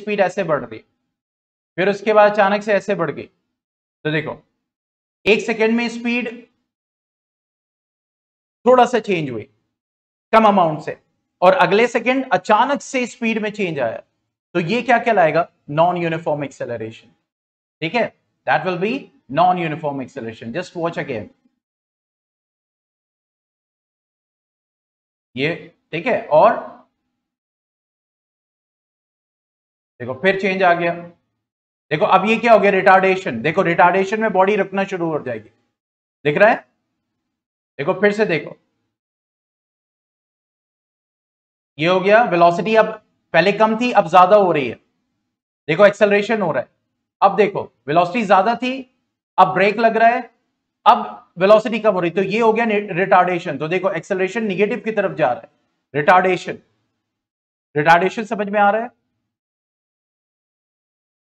speed ऐसे बढ़ रही फिर उसके बाद अचानक से ऐसे बढ़ गई तो देखो एक सेकेंड में स्पीड थोड़ा सा चेंज हुई कम अमाउंट से और अगले सेकेंड अचानक से स्पीड में चेंज आया तो ये क्या कहलाएगा नॉन यूनिफॉर्म एक्सेलरेशन ठीक है that will be non uniform acceleration just watch again ये ठीक है और देखो फिर चेंज आ गया देखो अब ये क्या हो गया रिटार्डेशन देखो रिटार्डेशन में बॉडी रखना शुरू हो जाएगी दिख रहा है देखो फिर से देखो ये हो गया वेलोसिटी अब पहले कम थी अब ज्यादा हो रही है देखो एक्सेलरेशन हो रहा है अब देखो वेलोसिटी ज्यादा थी अब ब्रेक लग रहा है अब वेलोसिटी कम हो रही तो ये हो गया रिटार्डेशन तो देखो एक्सेलरेशन निगेटिव की तरफ जा रहा है रिटार्डेशन रिटार्डेशन समझ में आ रहा है